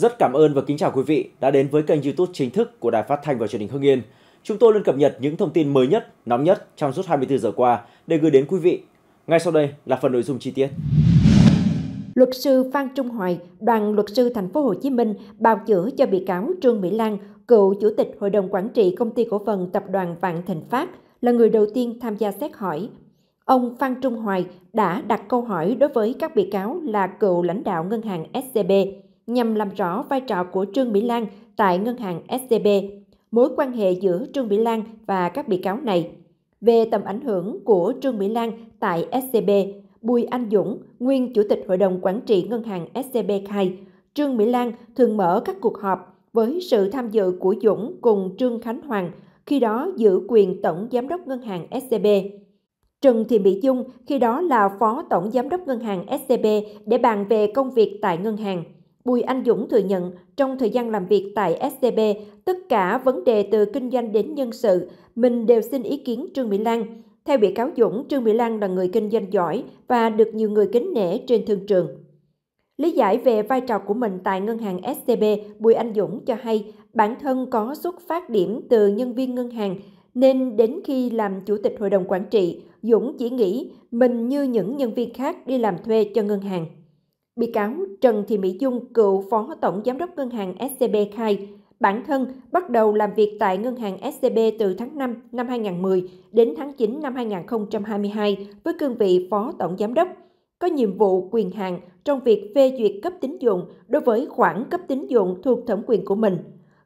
Rất cảm ơn và kính chào quý vị đã đến với kênh YouTube chính thức của Đài Phát thanh và Truyền hình Hưng Yên. Chúng tôi luôn cập nhật những thông tin mới nhất, nóng nhất trong suốt 24 giờ qua để gửi đến quý vị. Ngay sau đây là phần nội dung chi tiết. Luật sư Phan Trung Hoài, đoàn luật sư thành phố Hồ Chí Minh bào chữa cho bị cáo Trương Mỹ Lan, cựu chủ tịch hội đồng quản trị công ty cổ phần tập đoàn Vạn Thịnh Phát là người đầu tiên tham gia xét hỏi. Ông Phan Trung Hoài đã đặt câu hỏi đối với các bị cáo là cựu lãnh đạo ngân hàng SCB nhằm làm rõ vai trò của Trương Mỹ Lan tại ngân hàng SCB, mối quan hệ giữa Trương Mỹ Lan và các bị cáo này. Về tầm ảnh hưởng của Trương Mỹ Lan tại SCB, Bùi Anh Dũng, nguyên chủ tịch hội đồng quản trị ngân hàng SCB khai, Trương Mỹ Lan thường mở các cuộc họp với sự tham dự của Dũng cùng Trương Khánh Hoàng, khi đó giữ quyền tổng giám đốc ngân hàng SCB. Trần Thị Mỹ Dung khi đó là phó tổng giám đốc ngân hàng SCB để bàn về công việc tại ngân hàng. Bùi Anh Dũng thừa nhận trong thời gian làm việc tại SCB, tất cả vấn đề từ kinh doanh đến nhân sự, mình đều xin ý kiến Trương Mỹ Lan. Theo bị cáo Dũng, Trương Mỹ Lan là người kinh doanh giỏi và được nhiều người kính nể trên thương trường. Lý giải về vai trò của mình tại ngân hàng SCB, Bùi Anh Dũng cho hay bản thân có xuất phát điểm từ nhân viên ngân hàng, nên đến khi làm chủ tịch hội đồng quản trị, Dũng chỉ nghĩ mình như những nhân viên khác đi làm thuê cho ngân hàng. Bị cáo Trần Thị Mỹ Dung, cựu phó tổng giám đốc ngân hàng SCB khai, bản thân bắt đầu làm việc tại ngân hàng SCB từ tháng 5 năm 2010 đến tháng 9 năm 2022 với cương vị phó tổng giám đốc có nhiệm vụ quyền hạn trong việc phê duyệt cấp tín dụng đối với khoản cấp tín dụng thuộc thẩm quyền của mình.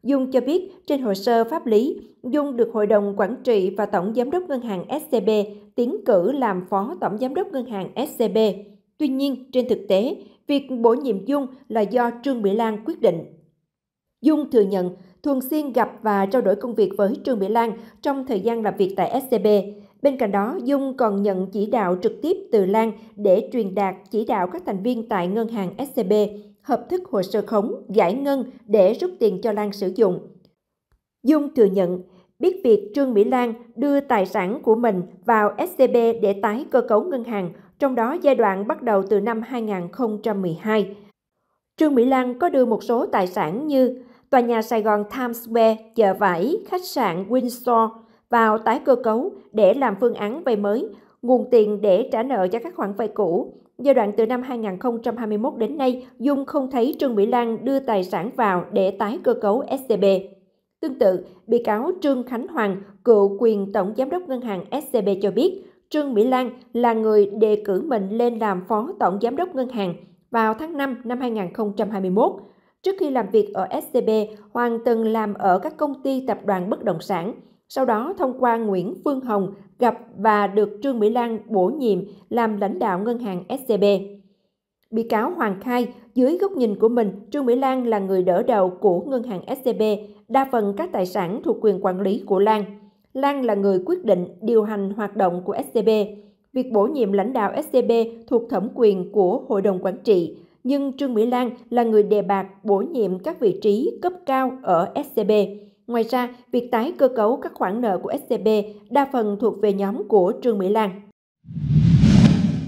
Dung cho biết trên hồ sơ pháp lý, Dung được Hội đồng Quản trị và Tổng Giám đốc Ngân hàng SCB tiến cử làm Phó Tổng Giám đốc Ngân hàng SCB. Tuy nhiên, trên thực tế, việc bổ nhiệm Dung là do Trương Mỹ Lan quyết định. Dung thừa nhận thường xuyên gặp và trao đổi công việc với Trương Mỹ Lan trong thời gian làm việc tại SCB. Bên cạnh đó, Dung còn nhận chỉ đạo trực tiếp từ Lan để truyền đạt chỉ đạo các thành viên tại ngân hàng SCB hợp thức hồ sơ khống, giải ngân để rút tiền cho Lan sử dụng. Dung thừa nhận biết việc Trương Mỹ Lan đưa tài sản của mình vào SCB để tái cơ cấu ngân hàng trong đó giai đoạn bắt đầu từ năm 2012. Trương Mỹ Lan có đưa một số tài sản như tòa nhà Sài Gòn Times Square, chợ vải, khách sạn Windsor vào tái cơ cấu để làm phương án vay mới, nguồn tiền để trả nợ cho các khoản vay cũ. Giai đoạn từ năm 2021 đến nay, Dung không thấy Trương Mỹ Lan đưa tài sản vào để tái cơ cấu SCB. Tương tự, bị cáo Trương Khánh Hoàng, cựu quyền tổng giám đốc ngân hàng SCB cho biết, Trương Mỹ Lan là người đề cử mình lên làm phó tổng giám đốc ngân hàng vào tháng 5 năm 2021. Trước khi làm việc ở SCB, Hoàng từng làm ở các công ty tập đoàn bất động sản. Sau đó thông qua Nguyễn Phương Hồng gặp và được Trương Mỹ Lan bổ nhiệm làm lãnh đạo ngân hàng SCB. Bị cáo Hoàng khai, dưới góc nhìn của mình, Trương Mỹ Lan là người đỡ đầu của ngân hàng SCB, đa phần các tài sản thuộc quyền quản lý của Lan. Lan là người quyết định điều hành hoạt động của SCB. Việc bổ nhiệm lãnh đạo SCB thuộc thẩm quyền của Hội đồng Quản trị, nhưng Trương Mỹ Lan là người đề bạc bổ nhiệm các vị trí cấp cao ở SCB. Ngoài ra, việc tái cơ cấu các khoản nợ của SCB đa phần thuộc về nhóm của Trương Mỹ Lan.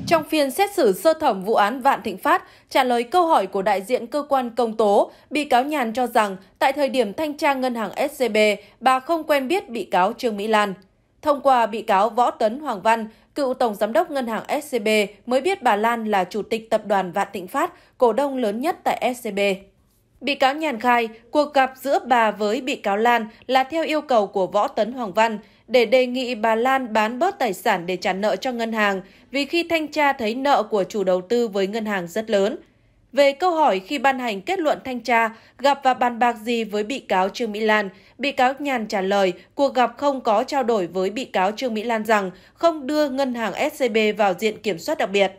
Trong phiên xét xử sơ thẩm vụ án Vạn Thịnh Phát, trả lời câu hỏi của đại diện cơ quan công tố, bị cáo Nhàn cho rằng tại thời điểm thanh tra ngân hàng SCB, bà không quen biết bị cáo Trương Mỹ Lan. Thông qua bị cáo Võ Tấn Hoàng Văn, cựu tổng giám đốc ngân hàng SCB mới biết bà Lan là chủ tịch tập đoàn Vạn Thịnh Phát, cổ đông lớn nhất tại SCB. Bị cáo Nhàn khai, cuộc gặp giữa bà với bị cáo Lan là theo yêu cầu của Võ Tấn Hoàng Văn – để đề nghị bà Lan bán bớt tài sản để trả nợ cho ngân hàng vì khi thanh tra thấy nợ của chủ đầu tư với ngân hàng rất lớn. Về câu hỏi khi ban hành kết luận thanh tra, gặp và bàn bạc gì với bị cáo Trương Mỹ Lan, bị cáo Nhàn trả lời cuộc gặp không có trao đổi với bị cáo Trương Mỹ Lan rằng không đưa ngân hàng SCB vào diện kiểm soát đặc biệt.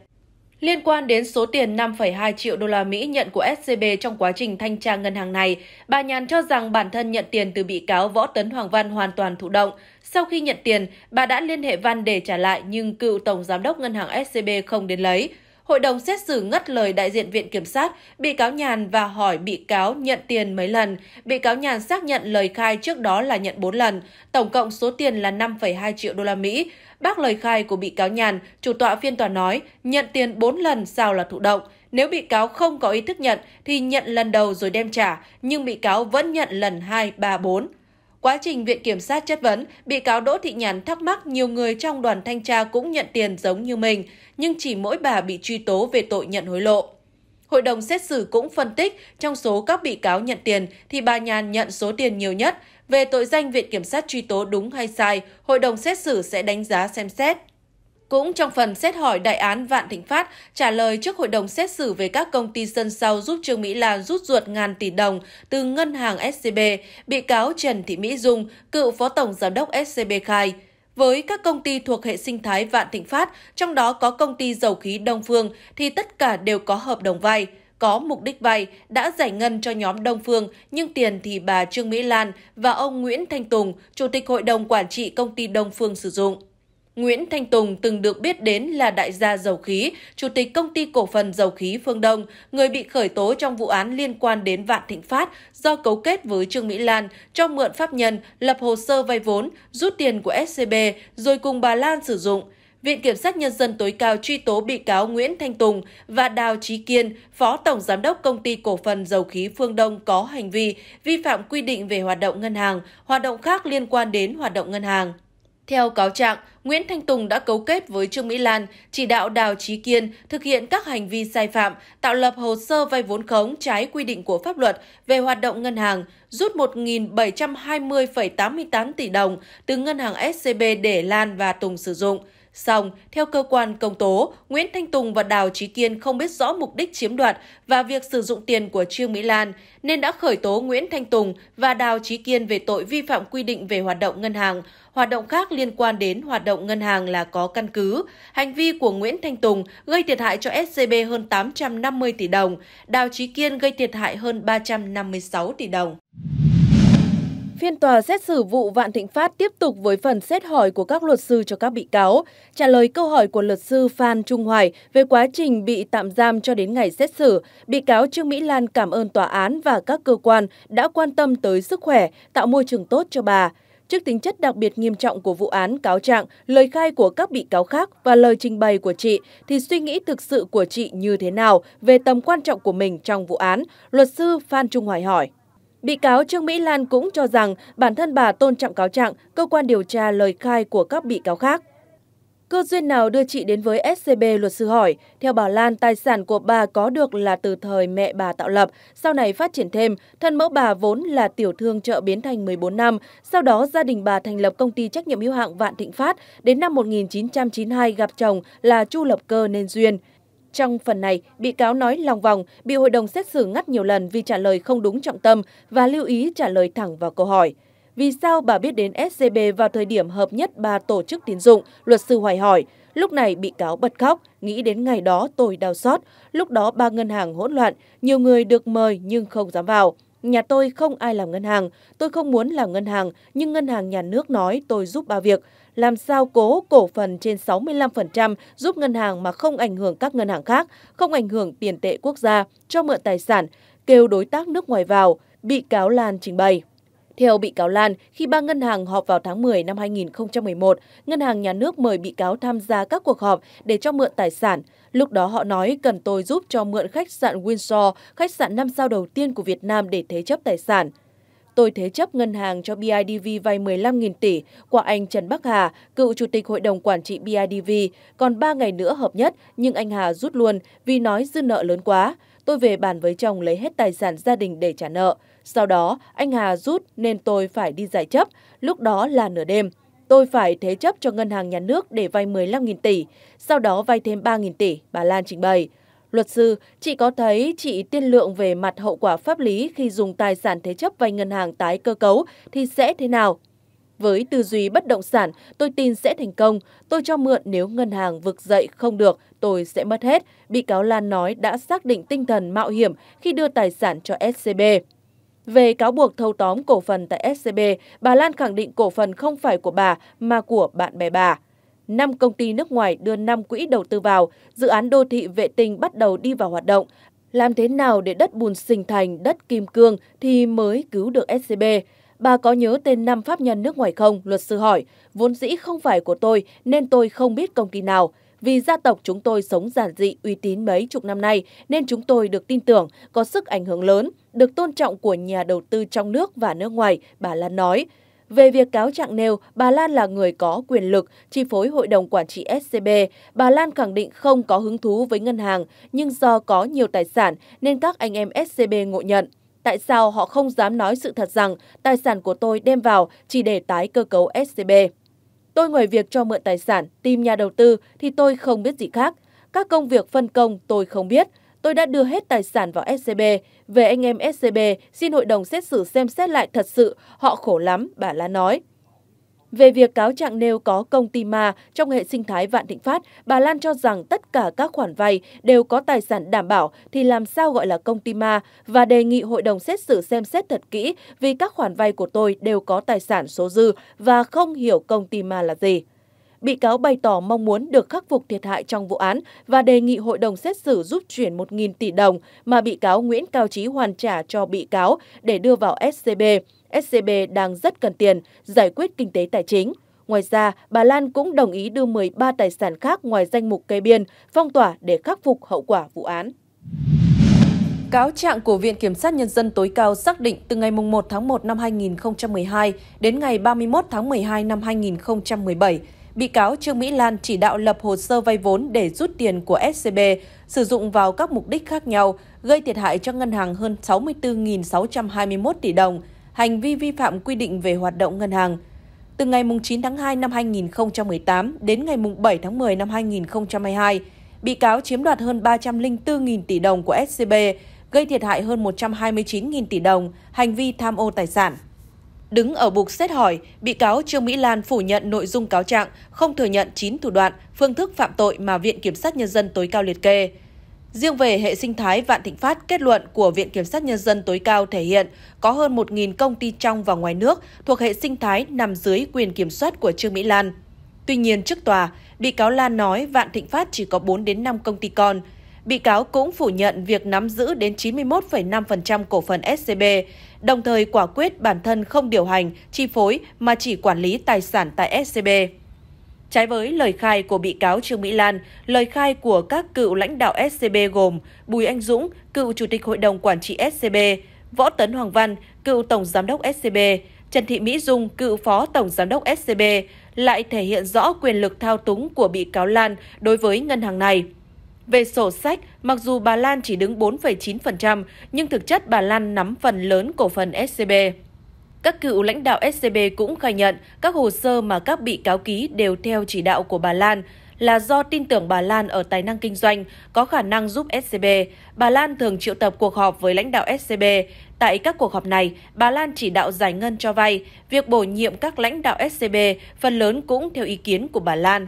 Liên quan đến số tiền 5,2 triệu đô la Mỹ nhận của SCB trong quá trình thanh tra ngân hàng này, bà Nhàn cho rằng bản thân nhận tiền từ bị cáo Võ Tấn Hoàng Văn hoàn toàn thụ động. Sau khi nhận tiền, bà đã liên hệ Văn để trả lại nhưng cựu tổng giám đốc ngân hàng SCB không đến lấy hội đồng xét xử ngắt lời đại diện Viện Kiểm sát, bị cáo Nhàn và hỏi bị cáo nhận tiền mấy lần. Bị cáo Nhàn xác nhận lời khai trước đó là nhận 4 lần, tổng cộng số tiền là 5,2 triệu đô la Mỹ. Bác lời khai của bị cáo Nhàn, chủ tọa phiên tòa nói, nhận tiền 4 lần sao là thụ động. Nếu bị cáo không có ý thức nhận thì nhận lần đầu rồi đem trả, nhưng bị cáo vẫn nhận lần 2, 3, 4. Quá trình Viện Kiểm sát chất vấn, bị cáo Đỗ Thị Nhàn thắc mắc nhiều người trong đoàn thanh tra cũng nhận tiền giống như mình, nhưng chỉ mỗi bà bị truy tố về tội nhận hối lộ. Hội đồng xét xử cũng phân tích trong số các bị cáo nhận tiền thì bà Nhàn nhận số tiền nhiều nhất. Về tội danh Viện Kiểm sát truy tố đúng hay sai, hội đồng xét xử sẽ đánh giá xem xét. Cũng trong phần xét hỏi đại án Vạn Thịnh Phát trả lời trước hội đồng xét xử về các công ty sân sau giúp Trương Mỹ Lan rút ruột ngàn tỷ đồng từ ngân hàng SCB, bị cáo Trần Thị Mỹ Dung, cựu phó tổng giám đốc SCB khai, với các công ty thuộc hệ sinh thái Vạn Thịnh Phát, trong đó có công ty dầu khí Đông Phương thì tất cả đều có hợp đồng vay, có mục đích vay, đã giải ngân cho nhóm Đông Phương, nhưng tiền thì bà Trương Mỹ Lan và ông Nguyễn Thanh Tùng, Chủ tịch Hội đồng Quản trị Công ty Đông Phương sử dụng. Nguyễn Thanh Tùng từng được biết đến là đại gia dầu khí, chủ tịch công ty cổ phần dầu khí Phương Đông, người bị khởi tố trong vụ án liên quan đến Vạn Thịnh Phát do cấu kết với Trương Mỹ Lan cho mượn pháp nhân lập hồ sơ vay vốn, rút tiền của SCB rồi cùng bà Lan sử dụng. Viện Kiểm sát Nhân dân tối cao truy tố bị cáo Nguyễn Thanh Tùng và Đào Trí Kiên, Phó Tổng Giám đốc Công ty Cổ phần Dầu khí Phương Đông có hành vi vi phạm quy định về hoạt động ngân hàng, hoạt động khác liên quan đến hoạt động ngân hàng. Theo cáo trạng, Nguyễn Thanh Tùng đã cấu kết với Trương Mỹ Lan, chỉ đạo Đào Trí Kiên thực hiện các hành vi sai phạm, tạo lập hồ sơ vay vốn khống trái quy định của pháp luật về hoạt động ngân hàng, rút 1.720,88 tỷ đồng từ ngân hàng SCB để Lan và Tùng sử dụng – Xong, theo cơ quan công tố, Nguyễn Thanh Tùng và Đào Trí Kiên không biết rõ mục đích chiếm đoạt và việc sử dụng tiền của Trương Mỹ Lan, nên đã khởi tố Nguyễn Thanh Tùng và Đào Trí Kiên về tội vi phạm quy định về hoạt động ngân hàng. Hoạt động khác liên quan đến hoạt động ngân hàng là có căn cứ. Hành vi của Nguyễn Thanh Tùng gây thiệt hại cho SCB hơn 850 tỷ đồng, Đào Trí Kiên gây thiệt hại hơn 356 tỷ đồng. Phiên tòa xét xử vụ Vạn Thịnh Phát tiếp tục với phần xét hỏi của các luật sư cho các bị cáo, trả lời câu hỏi của luật sư Phan Trung Hoài về quá trình bị tạm giam cho đến ngày xét xử. Bị cáo Trương Mỹ Lan cảm ơn tòa án và các cơ quan đã quan tâm tới sức khỏe, tạo môi trường tốt cho bà. Trước tính chất đặc biệt nghiêm trọng của vụ án cáo trạng, lời khai của các bị cáo khác và lời trình bày của chị thì suy nghĩ thực sự của chị như thế nào về tầm quan trọng của mình trong vụ án, luật sư Phan Trung Hoài hỏi. Bị cáo Trương Mỹ Lan cũng cho rằng bản thân bà tôn trọng cáo trạng, cơ quan điều tra lời khai của các bị cáo khác. Cơ duyên nào đưa chị đến với SCB luật sư hỏi, theo bà Lan tài sản của bà có được là từ thời mẹ bà tạo lập, sau này phát triển thêm, thân mẫu bà vốn là tiểu thương chợ Biến Thành 14 năm, sau đó gia đình bà thành lập công ty trách nhiệm hữu hạng Vạn Thịnh Phát, đến năm 1992 gặp chồng là Chu Lập Cơ nên duyên. Trong phần này, bị cáo nói lòng vòng, bị hội đồng xét xử ngắt nhiều lần vì trả lời không đúng trọng tâm và lưu ý trả lời thẳng vào câu hỏi. Vì sao bà biết đến SCB vào thời điểm hợp nhất ba tổ chức tín dụng, luật sư Hoài hỏi. Lúc này bị cáo bật khóc, nghĩ đến ngày đó tôi đau xót. Lúc đó ba ngân hàng hỗn loạn, nhiều người được mời nhưng không dám vào. Nhà tôi không ai làm ngân hàng, tôi không muốn làm ngân hàng, nhưng ngân hàng nhà nước nói tôi giúp ba việc làm sao cố cổ phần trên 65% giúp ngân hàng mà không ảnh hưởng các ngân hàng khác, không ảnh hưởng tiền tệ quốc gia, cho mượn tài sản, kêu đối tác nước ngoài vào, bị cáo Lan trình bày. Theo bị cáo Lan, khi ba ngân hàng họp vào tháng 10 năm 2011, Ngân hàng Nhà nước mời bị cáo tham gia các cuộc họp để cho mượn tài sản. Lúc đó họ nói cần tôi giúp cho mượn khách sạn Windsor, khách sạn 5 sao đầu tiên của Việt Nam để thế chấp tài sản tôi thế chấp ngân hàng cho BIDV vay 15.000 tỷ qua anh Trần Bắc Hà, cựu chủ tịch hội đồng quản trị BIDV, còn 3 ngày nữa hợp nhất nhưng anh Hà rút luôn vì nói dư nợ lớn quá. Tôi về bàn với chồng lấy hết tài sản gia đình để trả nợ. Sau đó, anh Hà rút nên tôi phải đi giải chấp, lúc đó là nửa đêm tôi phải thế chấp cho ngân hàng nhà nước để vay 15.000 tỷ, sau đó vay thêm 3.000 tỷ, bà Lan trình bày. Luật sư, chị có thấy chị tiên lượng về mặt hậu quả pháp lý khi dùng tài sản thế chấp vay ngân hàng tái cơ cấu thì sẽ thế nào? Với tư duy bất động sản, tôi tin sẽ thành công. Tôi cho mượn nếu ngân hàng vực dậy không được, tôi sẽ mất hết. Bị cáo Lan nói đã xác định tinh thần mạo hiểm khi đưa tài sản cho SCB. Về cáo buộc thâu tóm cổ phần tại SCB, bà Lan khẳng định cổ phần không phải của bà mà của bạn bè bà. 5 công ty nước ngoài đưa 5 quỹ đầu tư vào, dự án đô thị vệ tinh bắt đầu đi vào hoạt động. Làm thế nào để đất bùn sinh thành đất kim cương thì mới cứu được SCB? Bà có nhớ tên 5 pháp nhân nước ngoài không? Luật sư hỏi. Vốn dĩ không phải của tôi nên tôi không biết công ty nào. Vì gia tộc chúng tôi sống giản dị uy tín mấy chục năm nay nên chúng tôi được tin tưởng, có sức ảnh hưởng lớn, được tôn trọng của nhà đầu tư trong nước và nước ngoài, bà Lan nói. Về việc cáo trạng nêu bà Lan là người có quyền lực chi phối hội đồng quản trị SCB, bà Lan khẳng định không có hứng thú với ngân hàng, nhưng do có nhiều tài sản nên các anh em SCB ngộ nhận. Tại sao họ không dám nói sự thật rằng tài sản của tôi đem vào chỉ để tái cơ cấu SCB? Tôi ngoài việc cho mượn tài sản, tìm nhà đầu tư thì tôi không biết gì khác. Các công việc phân công tôi không biết. Tôi đã đưa hết tài sản vào SCB. Về anh em SCB, xin hội đồng xét xử xem xét lại thật sự, họ khổ lắm, bà Lan nói. Về việc cáo trạng nêu có công ty ma trong hệ sinh thái Vạn Thịnh Phát, bà Lan cho rằng tất cả các khoản vay đều có tài sản đảm bảo thì làm sao gọi là công ty ma và đề nghị hội đồng xét xử xem xét thật kỹ vì các khoản vay của tôi đều có tài sản số dư và không hiểu công ty ma là gì bị cáo bày tỏ mong muốn được khắc phục thiệt hại trong vụ án và đề nghị hội đồng xét xử giúp chuyển 1.000 tỷ đồng mà bị cáo Nguyễn Cao Trí hoàn trả cho bị cáo để đưa vào SCB. SCB đang rất cần tiền giải quyết kinh tế tài chính. Ngoài ra, bà Lan cũng đồng ý đưa 13 tài sản khác ngoài danh mục kê biên, phong tỏa để khắc phục hậu quả vụ án. Cáo trạng của Viện Kiểm sát Nhân dân tối cao xác định từ ngày 1 tháng 1 năm 2012 đến ngày 31 tháng 12 năm 2017, bị cáo Trương Mỹ Lan chỉ đạo lập hồ sơ vay vốn để rút tiền của SCB sử dụng vào các mục đích khác nhau, gây thiệt hại cho ngân hàng hơn 64.621 tỷ đồng, hành vi vi phạm quy định về hoạt động ngân hàng. Từ ngày 9 tháng 2 năm 2018 đến ngày 7 tháng 10 năm 2022, bị cáo chiếm đoạt hơn 304.000 tỷ đồng của SCB, gây thiệt hại hơn 129.000 tỷ đồng, hành vi tham ô tài sản. Đứng ở bục xét hỏi, bị cáo Trương Mỹ Lan phủ nhận nội dung cáo trạng, không thừa nhận 9 thủ đoạn, phương thức phạm tội mà Viện Kiểm sát Nhân dân tối cao liệt kê. Riêng về hệ sinh thái Vạn Thịnh Phát, kết luận của Viện Kiểm sát Nhân dân tối cao thể hiện có hơn 1.000 công ty trong và ngoài nước thuộc hệ sinh thái nằm dưới quyền kiểm soát của Trương Mỹ Lan. Tuy nhiên, trước tòa, bị cáo Lan nói Vạn Thịnh Phát chỉ có 4 đến 5 công ty con – Bị cáo cũng phủ nhận việc nắm giữ đến 91,5% cổ phần SCB, đồng thời quả quyết bản thân không điều hành, chi phối mà chỉ quản lý tài sản tại SCB. Trái với lời khai của bị cáo Trương Mỹ Lan, lời khai của các cựu lãnh đạo SCB gồm Bùi Anh Dũng, cựu chủ tịch hội đồng quản trị SCB, Võ Tấn Hoàng Văn, cựu tổng giám đốc SCB, Trần Thị Mỹ Dung, cựu phó tổng giám đốc SCB lại thể hiện rõ quyền lực thao túng của bị cáo Lan đối với ngân hàng này. Về sổ sách, mặc dù bà Lan chỉ đứng 4,9%, nhưng thực chất bà Lan nắm phần lớn cổ phần SCB. Các cựu lãnh đạo SCB cũng khai nhận các hồ sơ mà các bị cáo ký đều theo chỉ đạo của bà Lan là do tin tưởng bà Lan ở tài năng kinh doanh có khả năng giúp SCB. Bà Lan thường triệu tập cuộc họp với lãnh đạo SCB. Tại các cuộc họp này, bà Lan chỉ đạo giải ngân cho vay. Việc bổ nhiệm các lãnh đạo SCB phần lớn cũng theo ý kiến của bà Lan.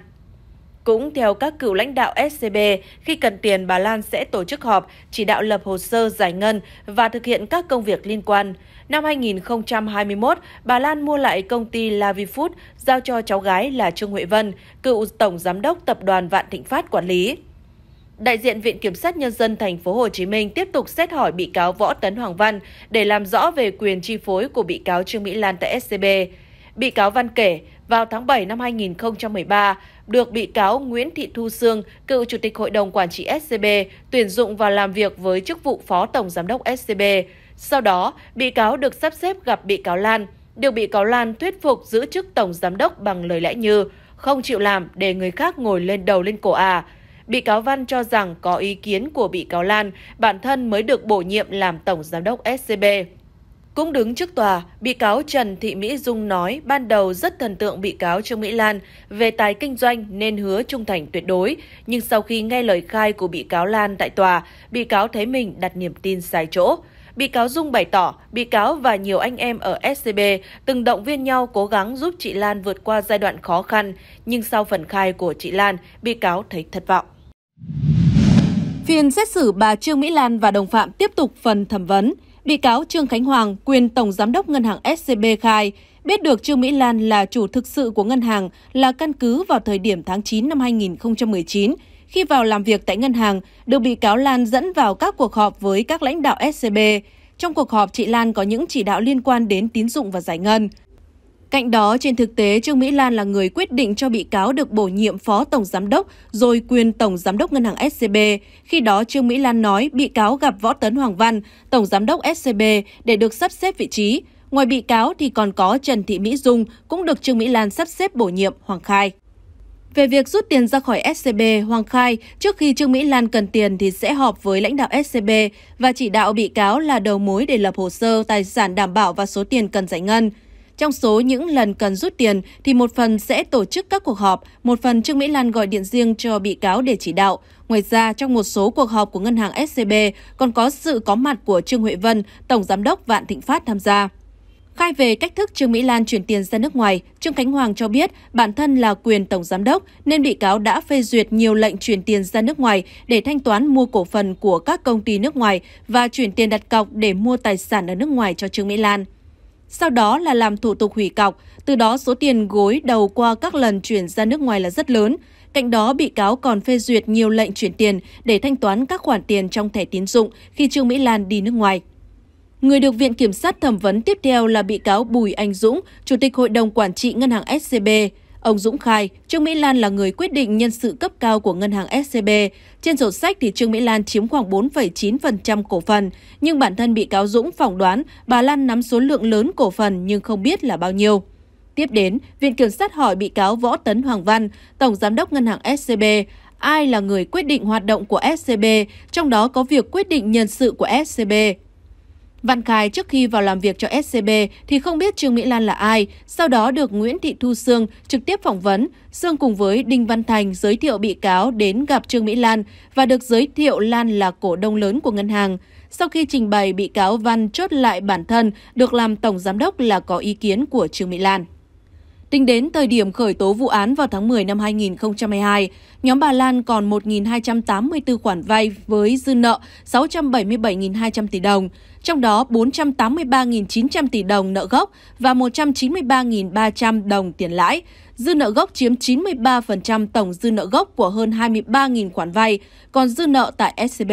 Cũng theo các cựu lãnh đạo SCB, khi cần tiền bà Lan sẽ tổ chức họp, chỉ đạo lập hồ sơ giải ngân và thực hiện các công việc liên quan. Năm 2021, bà Lan mua lại công ty Lavifood giao cho cháu gái là Trương Huệ Vân, cựu tổng giám đốc tập đoàn Vạn Thịnh Phát quản lý. Đại diện Viện Kiểm sát Nhân dân Thành phố Hồ Chí Minh tiếp tục xét hỏi bị cáo Võ Tấn Hoàng Văn để làm rõ về quyền chi phối của bị cáo Trương Mỹ Lan tại SCB. Bị cáo Văn kể, vào tháng 7 năm 2013 được bị cáo Nguyễn Thị Thu Sương, cựu Chủ tịch Hội đồng Quản trị SCB, tuyển dụng và làm việc với chức vụ Phó Tổng Giám đốc SCB. Sau đó, bị cáo được sắp xếp gặp bị cáo Lan, được bị cáo Lan thuyết phục giữ chức Tổng Giám đốc bằng lời lẽ như không chịu làm để người khác ngồi lên đầu lên cổ à. Bị cáo Văn cho rằng có ý kiến của bị cáo Lan, bản thân mới được bổ nhiệm làm Tổng Giám đốc SCB. Cũng đứng trước tòa, bị cáo Trần Thị Mỹ Dung nói ban đầu rất thần tượng bị cáo Trương Mỹ Lan về tài kinh doanh nên hứa trung thành tuyệt đối. Nhưng sau khi nghe lời khai của bị cáo Lan tại tòa, bị cáo thấy mình đặt niềm tin sai chỗ. Bị cáo Dung bày tỏ, bị cáo và nhiều anh em ở SCB từng động viên nhau cố gắng giúp chị Lan vượt qua giai đoạn khó khăn, nhưng sau phần khai của chị Lan, bị cáo thấy thất vọng. Phiên xét xử bà Trương Mỹ Lan và đồng phạm tiếp tục phần thẩm vấn. Bị cáo Trương Khánh Hoàng, quyền tổng giám đốc ngân hàng SCB khai, biết được Trương Mỹ Lan là chủ thực sự của ngân hàng là căn cứ vào thời điểm tháng 9 năm 2019, khi vào làm việc tại ngân hàng, được bị cáo Lan dẫn vào các cuộc họp với các lãnh đạo SCB. Trong cuộc họp, chị Lan có những chỉ đạo liên quan đến tín dụng và giải ngân. Cạnh đó, trên thực tế, Trương Mỹ Lan là người quyết định cho bị cáo được bổ nhiệm phó tổng giám đốc rồi quyền tổng giám đốc ngân hàng SCB. Khi đó, Trương Mỹ Lan nói bị cáo gặp Võ Tấn Hoàng Văn, tổng giám đốc SCB để được sắp xếp vị trí. Ngoài bị cáo thì còn có Trần Thị Mỹ Dung cũng được Trương Mỹ Lan sắp xếp bổ nhiệm Hoàng Khai. Về việc rút tiền ra khỏi SCB, Hoàng khai trước khi Trương Mỹ Lan cần tiền thì sẽ họp với lãnh đạo SCB và chỉ đạo bị cáo là đầu mối để lập hồ sơ tài sản đảm bảo và số tiền cần giải ngân. Trong số những lần cần rút tiền thì một phần sẽ tổ chức các cuộc họp, một phần Trương Mỹ Lan gọi điện riêng cho bị cáo để chỉ đạo. Ngoài ra, trong một số cuộc họp của ngân hàng SCB còn có sự có mặt của Trương Huệ Vân, Tổng Giám đốc Vạn Thịnh Phát tham gia. Khai về cách thức Trương Mỹ Lan chuyển tiền ra nước ngoài, Trương Khánh Hoàng cho biết bản thân là quyền tổng giám đốc nên bị cáo đã phê duyệt nhiều lệnh chuyển tiền ra nước ngoài để thanh toán mua cổ phần của các công ty nước ngoài và chuyển tiền đặt cọc để mua tài sản ở nước ngoài cho Trương Mỹ Lan sau đó là làm thủ tục hủy cọc, từ đó số tiền gối đầu qua các lần chuyển ra nước ngoài là rất lớn. Cạnh đó, bị cáo còn phê duyệt nhiều lệnh chuyển tiền để thanh toán các khoản tiền trong thẻ tín dụng khi Trương Mỹ Lan đi nước ngoài. Người được Viện Kiểm sát thẩm vấn tiếp theo là bị cáo Bùi Anh Dũng, Chủ tịch Hội đồng Quản trị Ngân hàng SCB. Ông Dũng khai, Trương Mỹ Lan là người quyết định nhân sự cấp cao của ngân hàng SCB. Trên sổ sách thì Trương Mỹ Lan chiếm khoảng 4,9% cổ phần, nhưng bản thân bị cáo Dũng phỏng đoán bà Lan nắm số lượng lớn cổ phần nhưng không biết là bao nhiêu. Tiếp đến, Viện Kiểm sát hỏi bị cáo Võ Tấn Hoàng Văn, Tổng Giám đốc Ngân hàng SCB, ai là người quyết định hoạt động của SCB, trong đó có việc quyết định nhân sự của SCB. Văn khai trước khi vào làm việc cho SCB thì không biết Trương Mỹ Lan là ai, sau đó được Nguyễn Thị Thu Sương trực tiếp phỏng vấn. Sương cùng với Đinh Văn Thành giới thiệu bị cáo đến gặp Trương Mỹ Lan và được giới thiệu Lan là cổ đông lớn của ngân hàng. Sau khi trình bày, bị cáo Văn chốt lại bản thân được làm tổng giám đốc là có ý kiến của Trương Mỹ Lan. Tính đến thời điểm khởi tố vụ án vào tháng 10 năm 2022, nhóm bà Lan còn 1.284 khoản vay với dư nợ 677.200 tỷ đồng, trong đó 483.900 tỷ đồng nợ gốc và 193.300 đồng tiền lãi. Dư nợ gốc chiếm 93% tổng dư nợ gốc của hơn 23.000 khoản vay, còn dư nợ tại SCB.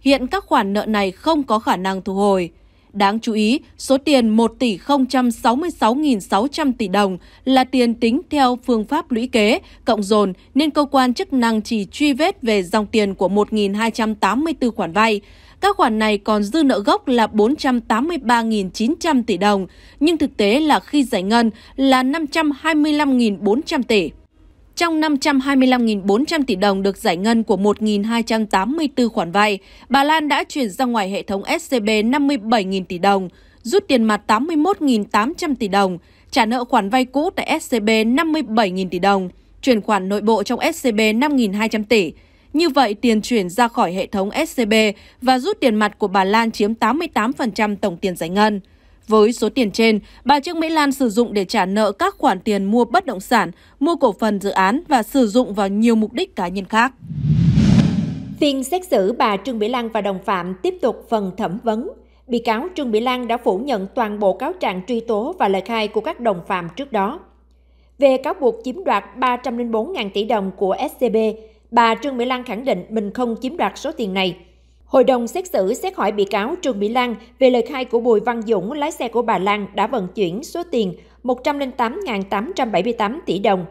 Hiện các khoản nợ này không có khả năng thu hồi. Đáng chú ý, số tiền 1 tỷ 066.600 tỷ đồng là tiền tính theo phương pháp lũy kế, cộng dồn nên cơ quan chức năng chỉ truy vết về dòng tiền của 1.284 khoản vay. Các khoản này còn dư nợ gốc là 483.900 tỷ đồng, nhưng thực tế là khi giải ngân là 525.400 tỷ. Trong 525.400 tỷ đồng được giải ngân của 1.284 khoản vay, Bà Lan đã chuyển ra ngoài hệ thống SCB 57.000 tỷ đồng, rút tiền mặt 81.800 tỷ đồng, trả nợ khoản vay cũ tại SCB 57.000 tỷ đồng, chuyển khoản nội bộ trong SCB 5.200 tỷ. Như vậy, tiền chuyển ra khỏi hệ thống SCB và rút tiền mặt của bà Lan chiếm 88% tổng tiền giải ngân. Với số tiền trên, bà Trương Mỹ Lan sử dụng để trả nợ các khoản tiền mua bất động sản, mua cổ phần dự án và sử dụng vào nhiều mục đích cá nhân khác. Phiên xét xử bà Trương Mỹ Lan và đồng phạm tiếp tục phần thẩm vấn. Bị cáo Trương Mỹ Lan đã phủ nhận toàn bộ cáo trạng truy tố và lời khai của các đồng phạm trước đó. Về cáo buộc chiếm đoạt 304.000 tỷ đồng của SCB, bà Trương Mỹ Lan khẳng định mình không chiếm đoạt số tiền này – Hội đồng xét xử xét hỏi bị cáo Trương Mỹ Lan về lời khai của Bùi Văn Dũng lái xe của bà Lan đã vận chuyển số tiền 108.878 tỷ đồng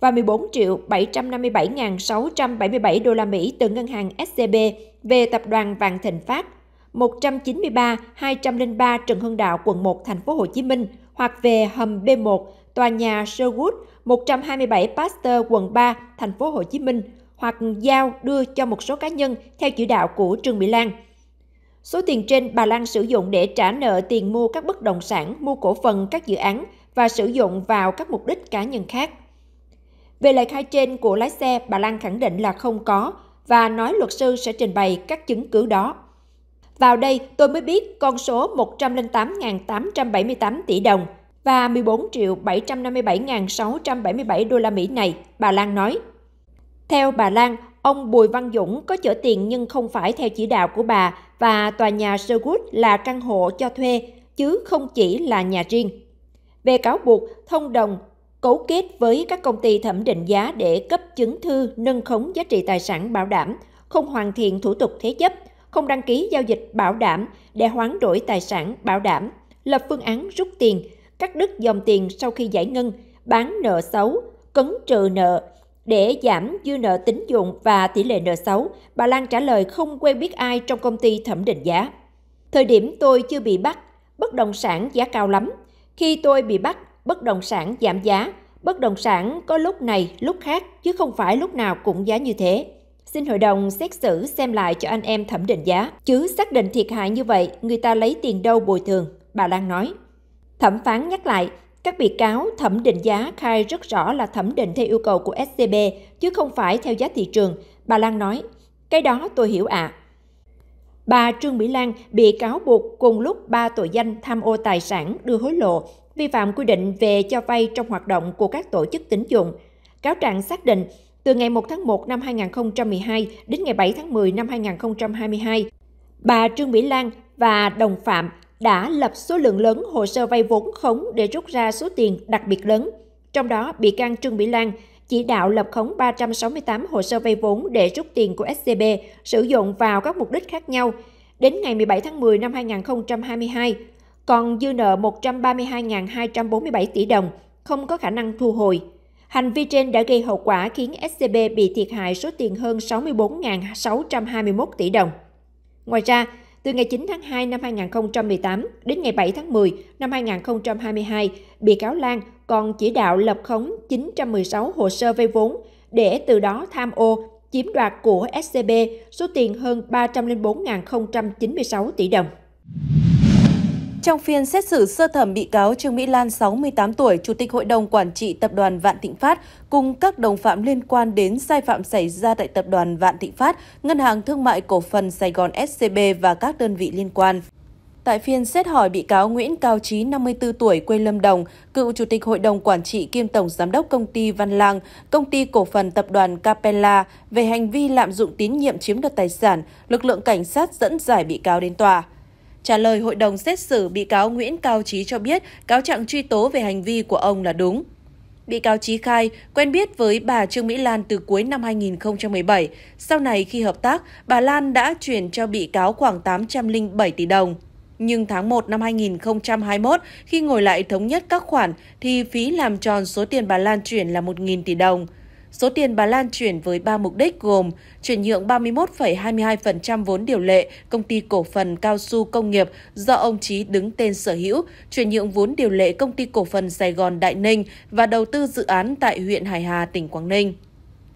và 14 triệu 757.677 đô la Mỹ từ ngân hàng SCB về tập đoàn Vạn Thịnh Phát, 193 203 Trần Hưng Đạo, quận 1, thành phố Hồ Chí Minh hoặc về hầm B1, tòa nhà Sherwood, 127 Pasteur, quận 3, thành phố Hồ Chí Minh hoặc giao đưa cho một số cá nhân theo chỉ đạo của Trương Mỹ Lan. Số tiền trên bà Lan sử dụng để trả nợ tiền mua các bất động sản, mua cổ phần các dự án và sử dụng vào các mục đích cá nhân khác. Về lời khai trên của lái xe, bà Lan khẳng định là không có và nói luật sư sẽ trình bày các chứng cứ đó. Vào đây, tôi mới biết con số 108.878 tỷ đồng và 14 triệu 757.677 đô la Mỹ này, bà Lan nói. Theo bà Lan, ông Bùi Văn Dũng có chở tiền nhưng không phải theo chỉ đạo của bà và tòa nhà Sherwood là căn hộ cho thuê, chứ không chỉ là nhà riêng. Về cáo buộc, thông đồng cấu kết với các công ty thẩm định giá để cấp chứng thư nâng khống giá trị tài sản bảo đảm, không hoàn thiện thủ tục thế chấp, không đăng ký giao dịch bảo đảm để hoán đổi tài sản bảo đảm, lập phương án rút tiền, cắt đứt dòng tiền sau khi giải ngân, bán nợ xấu, cấn trừ nợ, để giảm dư nợ tín dụng và tỷ lệ nợ xấu, bà Lan trả lời không quen biết ai trong công ty thẩm định giá. Thời điểm tôi chưa bị bắt, bất động sản giá cao lắm. Khi tôi bị bắt, bất động sản giảm giá. Bất động sản có lúc này, lúc khác, chứ không phải lúc nào cũng giá như thế. Xin hội đồng xét xử xem lại cho anh em thẩm định giá. Chứ xác định thiệt hại như vậy, người ta lấy tiền đâu bồi thường, bà Lan nói. Thẩm phán nhắc lại, các bị cáo thẩm định giá khai rất rõ là thẩm định theo yêu cầu của SCB, chứ không phải theo giá thị trường. Bà Lan nói, cái đó tôi hiểu ạ. À. Bà Trương Mỹ Lan bị cáo buộc cùng lúc ba tội danh tham ô tài sản, đưa hối lộ, vi phạm quy định về cho vay trong hoạt động của các tổ chức tín dụng. Cáo trạng xác định, từ ngày 1 tháng 1 năm 2012 đến ngày 7 tháng 10 năm 2022, bà Trương Mỹ Lan và đồng phạm đã lập số lượng lớn hồ sơ vay vốn khống để rút ra số tiền đặc biệt lớn. Trong đó, bị can Trương Mỹ Lan chỉ đạo lập khống 368 hồ sơ vay vốn để rút tiền của SCB sử dụng vào các mục đích khác nhau đến ngày 17 tháng 10 năm 2022, còn dư nợ 132.247 tỷ đồng, không có khả năng thu hồi. Hành vi trên đã gây hậu quả khiến SCB bị thiệt hại số tiền hơn 64.621 tỷ đồng. Ngoài ra, từ ngày 9 tháng 2 năm 2018 đến ngày 7 tháng 10 năm 2022, bị cáo Lan còn chỉ đạo lập khống 916 hồ sơ vay vốn để từ đó tham ô, chiếm đoạt của SCB số tiền hơn 304.096 tỷ đồng. Trong phiên xét xử sơ thẩm bị cáo Trương Mỹ Lan 68 tuổi, Chủ tịch Hội đồng Quản trị Tập đoàn Vạn Thịnh Phát cùng các đồng phạm liên quan đến sai phạm xảy ra tại Tập đoàn Vạn Thịnh Phát, Ngân hàng Thương mại Cổ phần Sài Gòn SCB và các đơn vị liên quan. Tại phiên xét hỏi bị cáo Nguyễn Cao Trí, 54 tuổi, quê Lâm Đồng, cựu Chủ tịch Hội đồng Quản trị kiêm Tổng Giám đốc Công ty Văn Lang, Công ty Cổ phần Tập đoàn Capella về hành vi lạm dụng tín nhiệm chiếm đoạt tài sản, lực lượng cảnh sát dẫn giải bị cáo đến tòa. Trả lời hội đồng xét xử, bị cáo Nguyễn Cao Trí cho biết cáo trạng truy tố về hành vi của ông là đúng. Bị cáo Trí khai quen biết với bà Trương Mỹ Lan từ cuối năm 2017. Sau này khi hợp tác, bà Lan đã chuyển cho bị cáo khoảng 807 tỷ đồng. Nhưng tháng 1 năm 2021, khi ngồi lại thống nhất các khoản, thì phí làm tròn số tiền bà Lan chuyển là 1.000 tỷ đồng. Số tiền bà Lan chuyển với 3 mục đích gồm chuyển nhượng 31,22% vốn điều lệ công ty cổ phần cao su công nghiệp do ông Chí đứng tên sở hữu, chuyển nhượng vốn điều lệ công ty cổ phần Sài Gòn Đại Ninh và đầu tư dự án tại huyện Hải Hà, tỉnh Quảng Ninh.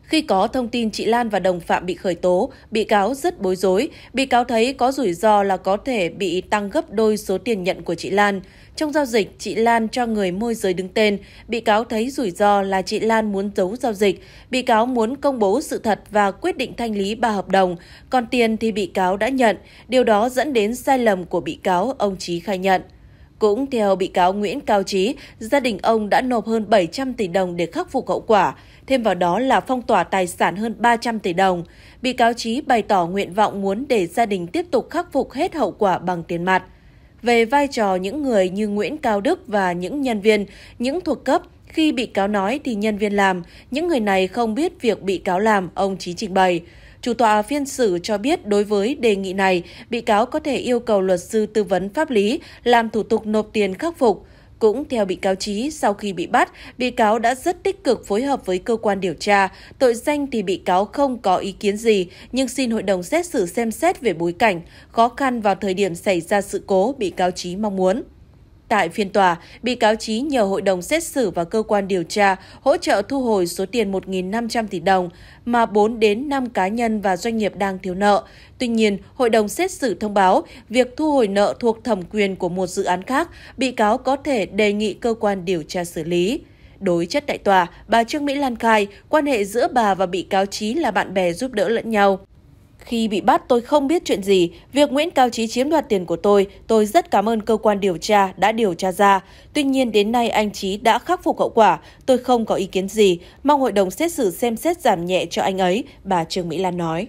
Khi có thông tin chị Lan và đồng phạm bị khởi tố, bị cáo rất bối rối. Bị cáo thấy có rủi ro là có thể bị tăng gấp đôi số tiền nhận của chị Lan. Trong giao dịch, chị Lan cho người môi giới đứng tên, bị cáo thấy rủi ro là chị Lan muốn giấu giao dịch, bị cáo muốn công bố sự thật và quyết định thanh lý ba hợp đồng, còn tiền thì bị cáo đã nhận, điều đó dẫn đến sai lầm của bị cáo, ông Trí khai nhận. Cũng theo bị cáo Nguyễn Cao Trí, gia đình ông đã nộp hơn 700 tỷ đồng để khắc phục hậu quả, thêm vào đó là phong tỏa tài sản hơn 300 tỷ đồng. Bị cáo Trí bày tỏ nguyện vọng muốn để gia đình tiếp tục khắc phục hết hậu quả bằng tiền mặt về vai trò những người như Nguyễn Cao Đức và những nhân viên, những thuộc cấp khi bị cáo nói thì nhân viên làm, những người này không biết việc bị cáo làm, ông Chí trình bày. Chủ tọa phiên xử cho biết đối với đề nghị này, bị cáo có thể yêu cầu luật sư tư vấn pháp lý làm thủ tục nộp tiền khắc phục. Cũng theo bị cáo Trí, sau khi bị bắt, bị cáo đã rất tích cực phối hợp với cơ quan điều tra. Tội danh thì bị cáo không có ý kiến gì, nhưng xin hội đồng xét xử xem xét về bối cảnh, khó khăn vào thời điểm xảy ra sự cố bị cáo Trí mong muốn. Tại phiên tòa, bị cáo Trí nhờ hội đồng xét xử và cơ quan điều tra hỗ trợ thu hồi số tiền 1.500 tỷ đồng mà 4 đến 5 cá nhân và doanh nghiệp đang thiếu nợ. Tuy nhiên, hội đồng xét xử thông báo việc thu hồi nợ thuộc thẩm quyền của một dự án khác, bị cáo có thể đề nghị cơ quan điều tra xử lý. Đối chất tại tòa, bà Trương Mỹ Lan khai quan hệ giữa bà và bị cáo Trí là bạn bè giúp đỡ lẫn nhau. Khi bị bắt tôi không biết chuyện gì, việc Nguyễn Cao Trí chiếm đoạt tiền của tôi, tôi rất cảm ơn cơ quan điều tra đã điều tra ra. Tuy nhiên đến nay anh Trí đã khắc phục hậu quả, tôi không có ý kiến gì, mong hội đồng xét xử xem xét giảm nhẹ cho anh ấy, bà Trương Mỹ Lan nói.